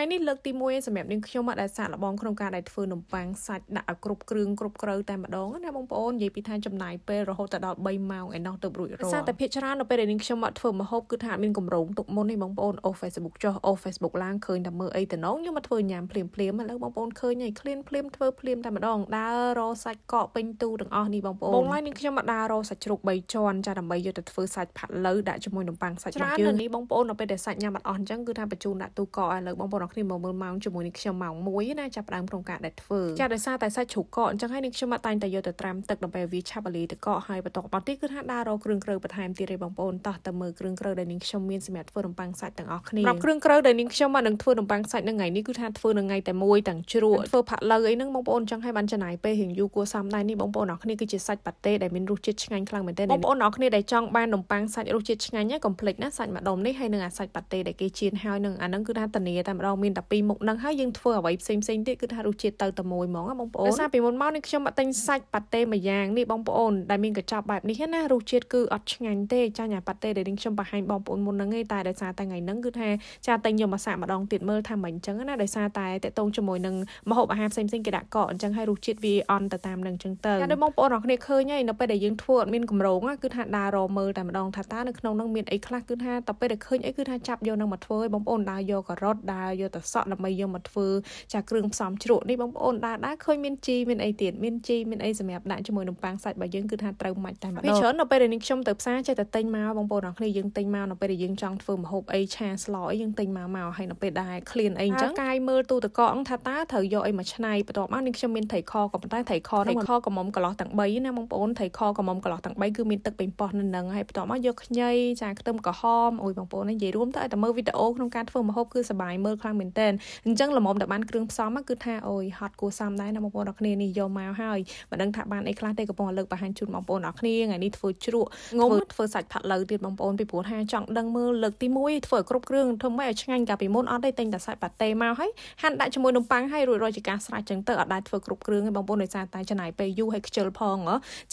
ថ្ងៃនេះលើកទី1សម្រាប់នាងខ្ញុំដែលសាកល្បងក្នុងការដែលធ្វើនំប៉័ងសាច់ដាក់ឲ្យគ្រប់គ្រឿងគ្រប់គ្រើតែម្ដងណាបងប្អូននិយាយពីថាចំណាយពេលរហូតដល់3ម៉ោងឯណោះទើបរួចរាល់សារតែភាគច្រើននៅពេលដែលនាងខ្ញុំមកធ្វើម្ហូបគឺថាអត់មានកម្រងទុកមុននេះបងប្អូនអូ Facebook ចុះអូ Facebook ឡើងឃើញតែមើលអីតំណងខ្ញុំមកធ្វើញ៉ាំភ្លាមភ្លាមឥឡូវបងប្អូនឃើញហើយឃ្លានភ្លាមធ្វើភ្លាមតែម្ដងដើររសាច់កកពេញទូទាំងអស់នេះបងប្អូនបងឡើយនាងខ្ញុំមកដើររសាច់ជ្រូក3ជាន់ចាដើម្បីយកទៅធ្វើសាច់ផាត់លៅដាក់ជាមួយនំប៉័ងសាច់របស់យើងនេះបងប្អូននៅពេលដែលសាច់ញ៉ាំអត់អស់អញ្ចឹងគឺថាបញ្ជូនដាក់ទូកកឲ្យលើបងប្អូនអ្នកគ្នាមកមើលម៉ោងជាមួយនឹងខ្ញុំម៉ោង1ណាចាប់ផ្ដើមក្នុងការដែលធ្វើចាដោយសារតែសាច់ជ្រូកកកអញ្ចឹងហើយនឹងខ្ញុំតែងតែយកទៅត្រាំទឹកដើម្បីវាឆាប់រលាយទៅកកហើយបន្តបន្តទៀតគឺថាដាររគ្រឿងគ្រើបន្ថែមទៀតទេបងប្អូនតោះទៅមើលគ្រឿងគ្រើដែលនឹងខ្ញុំមានសម្រាប់ធ្វើរំប៉ាំងសាច់ទាំងអស់គ្នាសម្រាប់គ្រឿងគ្រើដែលនឹងខ្ញុំមកនឹងធ្វើរំប៉ាំងសាច់នៅថ្ងៃនេះគឺថាធ្វើនៅថ្ងៃតែមួយទាំងជ្រក់ធ្វើផាក់ឡូវអីហ្នឹងបងប្អូនចង់ឲ្យបានចំណាយពេលរៀងយូរគួរសមដែរនេះបងប្អូនអរគ្នាគឺជាសាច់ប៉ាតេដែលមានរសជាតិឆ្ងាញ់ខ្លាំងមែនទែនបងប្អូនអរគ្នាដែលចង់បាននំប៉័ងសាច់រសជាតិឆ្ងាញ់ណាកុំភ្លេចណាសាច់ម្ដុំនេះហើយនឹងអាសាច់ប៉ាតេដែលគេចៀនហើយនឹងអាហ្នឹងគឺថាធានាតែម្ដងមាន12មុខហ្នឹងហើយយើងធ្វើអ្វីផ្សេងផ្សេងទៀតគឺថារសជាតិទៅតែមួយហ្មងបងប្អូនដោយសារពីមុនមកនេះខ្ញុំមកទិញសាច់ប៉ាតេមួយយ៉ាងនេះបងប្អូនដែលមានកញ្ចប់បែបនេះណារសជាតិគឺអត់ឆ្ងាញ់ទេចាញ់អាប៉ាតេដែលនេះខ្ញុំបង្ហាញបងប្អូនមុនហ្នឹងឯងតែដោយសារតែថ្ងៃហ្នឹងគឺថាចាទិញយកមកសាកម្ដងទៀតមើលថាមិនអញ្ចឹងណាដោយសារតែតេតងជាមួយនឹងម្ហូបអាហារផ្សេងផ្សេងគេដាក់កកអញ្ចឹងហើយរសជាតិវាអន់ទៅតាមនឹងអញ្ចឹងទៅតែដូចបងប្អូនអរគ្នាឃើញហើយនៅពេលដែលយើងធ្វើអត់មានកម្រងគឺថាដើររមើលតែម្ដងថាតើនៅក្នុងហ្នឹងមានអីខ្លះគឺថាតែពេលដែលឃើញអីគឺថាចាប់យកនឹងមកធ្វើឲ្យបងប្អូនដើរយកការ៉ុតដើរយកទៅសក់ដើម្បីយកមកធ្វើចាគ្រឿងផ្សំជ្រក់នេះបងប្អូនដែរដែរឃើញមានជីមានអីទៀតមានជីមានអីសម្រាប់ដាក់ជាមួយនំប៉័ងសាច់របស់យើងគឺថាត្រូវម៉ាច់តែម្ដងវាច្រើននៅពេលដែលនេះខ្ញុំទៅផ្សារចេះតែទិញមកបងប្អូនអរគ្នាយើងទិញមកនៅពេលដែលយើងចង់ធ្វើម្ហូបអីឆាស្លអីយើងទិញមកមកហើយនៅពេលដែលឃ្លានអីអញ្ចឹងកាយមើលទូទឹកកកថាតើត្រូវយកអីមកឆ្នៃបន្ទាប់មកនេះខ្ញុំមានត្រីខក៏ប៉ុន្តែត្រីខត្រីខកំមុំកន្លោះទាំង3ណាបងប្អូនត្រីខកំមុំកន្លោះទាំង3គឺមានទឹកពេញប៉ោះនៅនឹងហើយបន្ទាប់មកយកខ្ញីចាខ្ទឹមក្រហមអូយបងប្អូននិយាយរួមទៅឲ្យតែមើលវីដេអូក្នុងការធ្វើម្ហូបគឺសบายមើលខ្លាំងខ្លាំងមែនតើអញ្ចឹងល្មមដែលបានគ្រឿងផ្សំគឺថាអូយហត់គួរសមដែរណាបងប្អូនអរគ្នានេះយកមកហើយមិនដឹងថាបានអីខ្លះទេកំពុងលើកបង្ហាញជូនបងប្អូនអរគ្នាថ្ងៃនេះធ្វើជ្រក់ងុំធ្វើសាច់ផាក់ឡូវទៀតបងប្អូនពីព្រោះថាចង់ដឹងមើលលើកទី1ធ្វើឲ្យគ្រប់គ្រឿងធ្វើម៉េចឲ្យឆ្ងាញ់កាលពីមុនអត់ទេតែងតែសាច់ប៉ាតេមកហើយហាន់ដាក់ជាមួយនំប៉័ងហើយរួចរាល់ជាការស្រេចចឹងទៅអត់ដែរធ្វើគ្រប់គ្រឿងទេបងប្អូនដោយសារតែចំណាយពេលយូរហើយខ្ជិលផង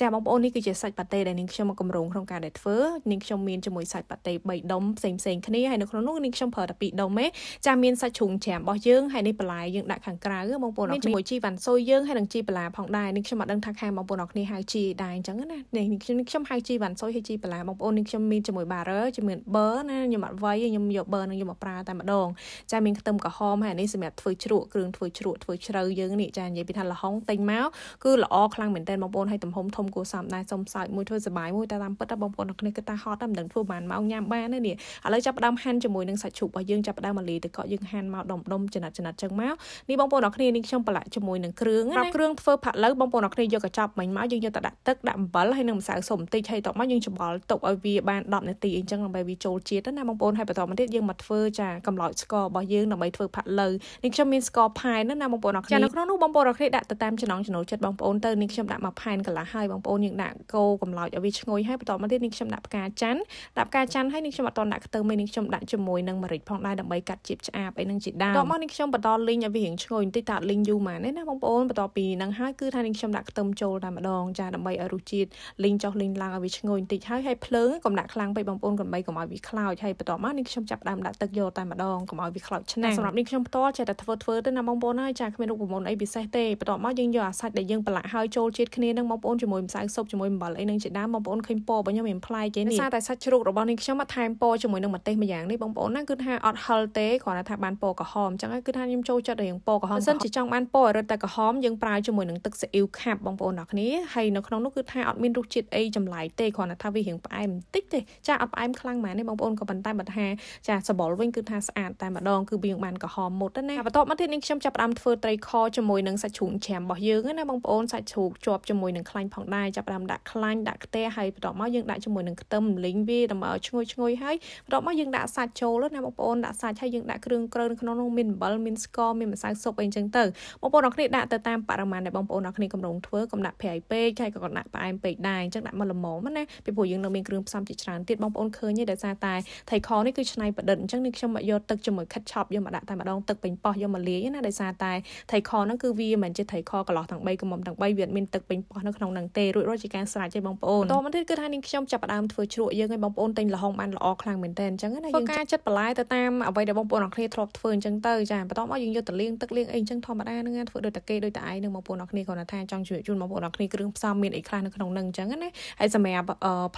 ចាបងប្អូននេះគឺជាសាច់ប៉ាតេដែលនាងខ្ញុំមកកម្រងក្នុងការដែលធ្វើនាងខ្ញុំមានជាមួយសាច់ប៉ាតេ3ដុំផ្សេងៗគ្នាហើយនៅក្នុងនោះនាងខ្ញុំប្រើតែ2ដុំទេចាមានសាច់សាច់ជ្រូងច្រាមរបស់យើងហើយនេះបន្លែយើងដាក់ខាងក្រៅបងប្អូនអរគ្នាជាមួយជីវ៉ាន់ស៊ុយយើងហើយនឹងជីបន្លែផងដែរនេះខ្ញុំអត់ដឹងថាខាងបងប្អូនអរគ្នាហៅជីដែរអញ្ចឹងណានេះខ្ញុំខ្ញុំហៅជីវ៉ាន់ស៊ុយហើយជីបន្លែបងប្អូននេះខ្ញុំមាន ជាមួយបារ៉ឺជាមួយប៊ឺណាខ្ញុំអត់វៃខ្ញុំយកប៊ឺនឹងយកមកប្រើតែម្ដងចាមានខ្ទឹមក្រហមហើយនេះសម្រាប់ធ្វើជ្រក់គ្រឿងធ្វើជ្រក់ធ្វើជ្រៅយើងនេះចានិយាយពីថាល្ហុងទិញមកគឺល្អខ្លាំងមែនទែនបងប្អូនហើយទំហំធំគួរសមដែរសុំសើចមួយធ្វើសបាយមួយតែតាមពិតបងប្អូនអរគ្នាគឺថាហត់តែមិនដឹងធ្វើបានមកញ៉ាំបានទេនេះឥឡូវចាប់ផ្ដើមហាន់ជាមួយនឹងសាច់ជ្រូករបស់យើងចាប់ផ្ដើមមកលីទឹកកកយើងហាហាន់មកដុំដុំចំណិតចំណិតចឹងមកនេះបងប្អូនអរគ្នានេះខ្ញុំប្រឡាក់ជាមួយនឹងគ្រឿងណាគ្រឿងធ្វើផាក់ឡូវបងប្អូនអរគ្នាយកកញ្ចប់មិញមកយើងយកទៅដាក់ទឹកដាក់អំបិលហើយនឹងម្សៅស៊ុបបន្តិចហើយតបមកយើងច្បល់ទុកឲ្យវាបាន10នាទីអីចឹងដើម្បីវាចូលជាតិណាបងប្អូនហើយបន្តមកទៀតយើងមកធ្វើចាកម្លោចស្កររបស់យើងដើម្បីធ្វើផាក់ឡូវនេះខ្ញុំមានស្ករផែនណាបងប្អូនអរគ្នាចានៅក្នុងនោះបងប្អូនអរគ្នាដាក់ទៅតាមចំណងចំណូលចិត្តបងប្អូនទៅនេះខ្ញុំដាក់មកផែនកន្លះហើយបងប្អូនយើងដាក់កូរកម្លោចឲ្យវាឈ្ងុយហើយបន្តមកទៀតនេះខ្ញុំដាក់ផ្កាច័ន្ទដាក់ផ្កាច័ន្ទហើយនេះខ្ញុំអត់តដាក់ខ្ទឹមទេនេះខ្ញុំដាក់ជាមួយនឹងម្រេចផងដែរដើម្បីកាត់ជាតិឆ្អាបអីនឹងជីដើមដល់មកនេះខ្ញុំបន្តលីងឲ្យវារៀងឈ្ងុយបន្តិចតាលីងយូរម៉ានេះណាបងប្អូនបន្តពីនឹងហើយគឺថានេះខ្ញុំដាក់ខ្ទឹមចូលតែម្ដងចាដើម្បីឲ្យរសជាតិលីងចុះលីងឡើងឲ្យវាឈ្ងុយបន្តិចហើយហើយភ្លើងកុំដាក់ខ្លាំងពេកបងប្អូនកុំបីកុំឲ្យវាខ្លោចហើយបន្តមកនេះខ្ញុំចាប់ដើមដាក់ទឹកយកតែម្ដងកុំឲ្យវាខ្លោចឆ្នាំសម្រាប់នេះខ្ញុំផ្ទាល់ចេះតែធ្វើធ្វើទៅណាបងប្អូនហើយចាគ្មានរូបមន្តអីពិសេសទេបន្តមកយើងយកអាសាច់ដែលយើងប្រឡាក់ហើយចូលជាតិគ្នានឹងបងប្អូនជាមួយម្សៅស៊ុបជាមួយអំបិលអីនឹងជាដើមបងប្អូនឃើញពណ៌របស់ខ្ញុំវាប្លែកទេនេះសារតែសាច់ជ្រូករបស់នេះខ្ញុំមកថែមពណ៌ជាមួយនឹងម្ទេសម្យ៉ាងនេះបងប្អូនណាគឺថាអត់ហិលទេគ្រាន់តែថាបានបានពណ៌ក្រហមអញ្ចឹងគឺថាខ្ញុំចូលចិត្តរៀងពណ៌ក្រហមបើសិនជាចង់បានពណ៌រត់តែក្រហមយើងប្រើជាមួយនឹងទឹកស៊ីអ៊ីវខាប់បងប្អូនអ្នកគ្នាហើយនៅក្នុងនោះគឺថាអត់មានរសជាតិអីចម្លែកទេគ្រាន់តែថាវារៀងផ្អែមបន្តិចទេចាអត់ផ្អែមខ្លាំងម៉ែនទេបងប្អូនក៏ប៉ុន្តែបើថាចាសបល់វិញគឺថាស្អាតតែម្ដងគឺវាយើងបានក្រហមមុតណាបន្ទាប់មកទៀតនេះខ្ញុំចាប់ផ្ដើមធ្វើត្រីខជាមួយនឹងសាច់ជ្រូកច្រាំរបស់យើងណាបងប្អូនសាច់ជ្រូកជាប់ជាមួយនឹងខ្លាញ់ផងដែរចាប់ផ្ដើមដាក់ខ្លាញ់ដាក់ខ្ទះហើយបន្ទាប់មកយើងដាក់ជាមួយនឹងខ្ទឹមលីងវាដើម្បីឲ្យឈ្ងុយឈ្ងុយហើយបន្ទាប់មកយើងដាក់សាច់ចូលណាបងប្អូនដាក់សាច់ហើយយើងដាក់គ្រឿងក្រៅរើនៅក្នុងនោះមានអំបិលមានស្ករមានម្សៅស៊ុបអីចឹងទៅបងប្អូនអរគ្នាដាក់ទៅតាមបរិមាណដែលបងប្អូនអរគ្នាកម្រងធ្វើកុំដាក់ប្រៃពេកហើយក៏កុំដាក់ផ្អែមពេកដែរអញ្ចឹងដាក់មកល្មមណាពីព្រោះយើងនៅមានគ្រឿងផ្សំជាច្រើនទៀតបងប្អូនឃើញទេដោយសារតែថៃខនេះគឺឆ្នៃប្រឌិតអញ្ចឹងនេះខ្ញុំមកយកទឹកជាមួយខិតឆប់យកមកដាក់តែម្ដងទឹកពេញប៉ោះយកមកលាយណាដោយសារតែថៃខហ្នឹងគឺវាមិនជាថៃខកន្លោះទាំង3កំមុំទាំង3វាមានទឹកពេញប៉ោះនៅក្នុងហ្នឹងទេរួចរាល់ជាការស្រេចឲ្យបងប្អូនតោះមកទៀតគឺថានាងខ្ញុំចាប់ផ្ដើមធ្វើជ្រក់យើងឲ្យបងប្អូនទិញលហុងបានល្អខ្លាំងមែនតើអញ្ចឹងណាយើងធ្វើការចិត្តបន្លែទៅតាមអ្វីដែលបងប្អូនអរគ្នាធ្លាប់ធ្វើអញ្ចឹងទៅចាបន្ទាប់មកយើងយកទៅលាងទឹកលាងអីអញ្ចឹងធម្មតាហ្នឹងធ្វើដូចតែគេដូចតែឯងនឹងបងប្អូនអរគ្នាគ្រាន់តែថាចង់ជួយជូនបងប្អូនអរគ្នាគ្រឿងផ្សំមានអីខ្លះនៅក្នុងហ្នឹងអញ្ចឹងណាហើយសម្រាប់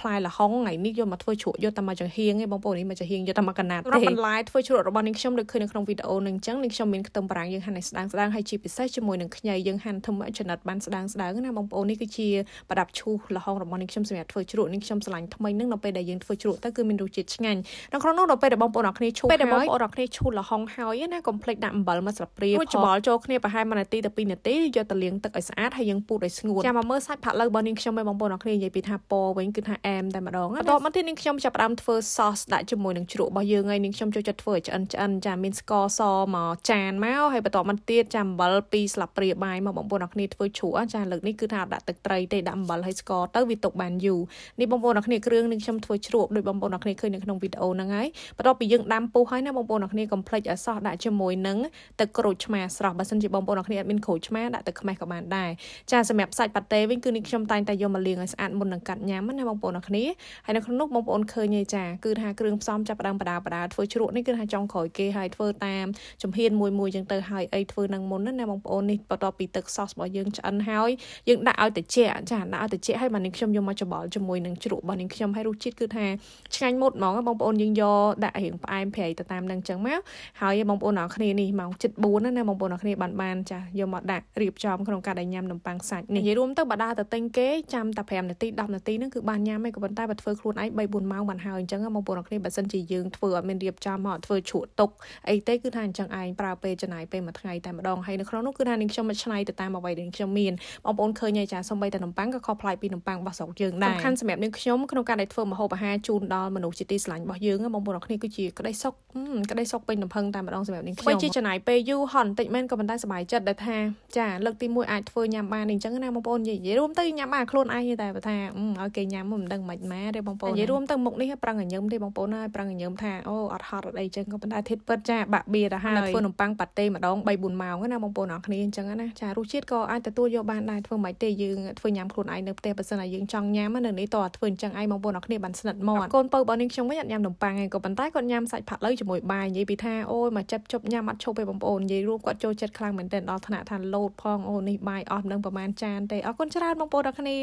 ផ្លែល្ហុងថ្ងៃនេះយកមកធ្វើជ្រក់យកតែមកចង្ហៀងឯងបងប្អូននេះមកចង្ហៀងយកតែមកកណាត់ទេរាប់បន្លែធ្វើជ្រក់របស់នាងខ្ញុំដូចឃើញនៅក្នុងវីដេអូនឹងអញ្ចឹងនាងខ្ញុំមានខ្ទឹមបារាំងយើងហាន់ឲ្យស្ដើងស្ដើងហើយជាពិសេសជាមួយនឹងខ្ញីយើងហាន់ធំចំណិតបានស្ដើងស្ដើងណាបងប្អូននេះគឺជាប្រដាប់ឈូសល្ហុងរបស់នាងខ្ញុំសម្រាប់ធ្វើជ្រក់នាងខ្ញុំស្រឡាញ់ថ្មីនឹងនៅពេលដែលយើងធ្វើជ្រក់ទៅគឺមានរសជាតិឆ្ងាញ់នៅក្នុងនោះដល់ពេលដែលបងប្អូនអរគ្នាឈូសពេលដែលបងប្អូនអរគ្នាឈូសល្ហុងងហើយណាកុំភ្លេចដាក់អំបិលមួយស្លាបព្រារួចច្បល់ចូលគ្នាប្រហែល1នាទីទៅ2នាទីយកទៅលាងទឹកឲ្យស្អាតហើយយើងពូតឲ្យស្ងួតចាំមកមើលសាច់ផាក់ឡូវរបស់នាងខ្ញុំឲ្យបងប្អូនអរគ្នានិយាយពីថាពណ៌វិញគឺថាអែមតែម្ដងណាបន្ទាប់មកទៀតនាងខ្ញុំចាប់ផ្ដើមធ្វើ sauce ដាក់ជាមួយនឹងជ្រក់របស់យើងហើយនាងខ្ញុំចូលចិត្តធ្វើឲ្យឆ្អិនឆ្អិនចាមានស្ករសមកចានមកហើយបន្ទាប់មកទៀតចាំអំបិល2ស្លាបព្រាបាយមកបងប្អូនអរគ្នាធ្វើជ្រក់ចាលើកនេះគឺថាដាក់ទឹកត្រីទេដាក់អំបិលហើយស្ករទៅវាទុកបានយូរនេះបងប្អូនអរគ្នាគ្រឿងនាងខ្ញុំធ្វើជ្រក់ដោយបងប្អូនអរគ្នាឃើញនៅក្នុងវីដេអូហ្នឹងហើយបន្ទាប់ពីយើងដាំពុះហើយណាបងប្អូនអរគ្នាកុំភ្លេចអសោះដាក់ជាមួយនឹងទឹកក្រូចឆ្មាស្រស់បើសិនជាបងប្អូនអរគ្នាអត់មានក្រូចឆ្មាដាក់ទឹកខ្មេះក៏បានដែរចាសម្រាប់សាច់ប៉ាតេវិញគឺនេះខ្ញុំតែងតែយកមកលាងឲ្យស្អាតមុននឹងកាត់ញ៉ាំណាបងប្អូនអរគ្នាហើយនៅក្នុងនោះបងប្អូនឃើញទេចាគឺថាគ្រឿងផ្សំចាប់ដើមបដាបដាធ្វើជ្រក់នេះគឺថាចុងក្រោយគេហើយធ្វើតាមជំហានមួយមួយចឹងទៅហើយអីធ្វើនឹងមុនណាបងប្អូននេះបន្ទាប់ពីទឹកសោសរបស់យើងឆ្អិនហើយយើងដាក់ឲ្យតិចចាដាក់ឲ្យតិចហើយបាទនេះខ្ញុំយកមកច្បល់ជាមួយនឹងជ្រក់របស់នេះខ្ញុំហើយរសជាតិគឺថាឆ្ងាញ់មុតហ្មងបងប្អូនយើងយកដាក់រៀងផ្អែមប្រៃទៅតាមនឹងចឹងមកហើយបងប្អូនអរគ្នានេះម៉ោង7:04ណាបងប្អូនអរគ្នាបានបានចាយកមកដាក់រៀបចំក្នុងការដែលញ៉ាំនំប៉័ងសាច់នេះនិយាយរួមទៅបើដើរទៅទិញគេចាំតែ5នាទី10នាទីហ្នឹងគឺបានញ៉ាំហើយក៏ប៉ុន្តែបើធ្វើខ្លួនឯង3 4ម៉ោងបានហើយអញ្ចឹងបងប្អូនអរគ្នាបើសិនជាយើងធ្វើអត់មានរៀបចំមកធ្វើជ្រក់ទុកអីទេគឺថាអញ្ចឹងឯងប្រើពេលចំណាយពេលមួយថ្ងៃតែម្ដងហើយនៅក្នុងនោះគឺថានាងខ្ញុំមកឆ្នៃទៅតាមអ្វីដែលខ្ញុំមានបងប្អូនឃើញហើយចាសំបីតែនំប៉័ងក៏ខុសប្លែកពីនំប៉័ងរបស់ស្រុកយើងដែរសំខាន់សម្រាប់នាងខ្ញុំក្នុងការដែលធ្វើម្ហូបអាហារជូនដល់មនុស្សជាទីស្រឡាញ់របស់យើងបងប្អូនអរគ្នាគឺជាក្តីសុខក្តីសុខពេញលំភឹងនឹងតែម្ដងសម្រាប់នាងខ្ញុំខ្ញុំជាចំណាយពេលយូរហត់បន្តិចមែនក៏ប៉ុន្តែសប្បាយចិត្តដែលថាចាលើកទី1អាចធ្វើញ៉ាំបានអីចឹងណាបងប្អូននិយាយរួមទៅញ៉ាំបានខ្លួនឯងតែបើថាឲ្យគេញ៉ាំមិនដឹងមិនម៉េចទេបងប្អូននិយាយរួមទៅមុខនេះប្រឹងញញឹមទេបងប្អូនហើយប្រឹងញញឹមថាអូអត់ហត់អត់អីចឹងក៏ប៉ុន្តែធៀបពិតចាបាក់បៀទៅហើយធ្វើនំប៉័ងប៉ាតេម្ដង3 4ម៉ោងណាបងប្អូនអរគ្នាអញ្ចឹងណាចារសជាតិក៏អាចទទួលយកបានដែរធ្វើមិនទេយើងធ្វើញ៉ាំខ្លួនឯងនៅផ្ទះបើសិនតែយើងចង់ញ៉ាំនៅនេះតើធ្វើអញ្ចឹងឯងបងប្អូនអរគ្នាបានស្និទ្ធមកកូនពៅរបស់នាងខ្ញុំវិញអត់ញ៉ាំនំប៉័ងឯងក៏ប៉ុន្តែគាត់ញ៉ាំសាច់ផាក់ឡូវជាមួយបាយនិយាយពីថាអូអូយមកចិត្តជប់ញ៉ាំអត់ឈប់ទេបងប្អូននិយាយរួមគាត់ចូលចិត្តខ្លាំងមែនទែនដល់ថ្នាក់ថាលោតផងអូននេះបាយអស់នឹងប្រហែលចានទេអរគុណច្រើនបងប្អូនទាំងគ្នា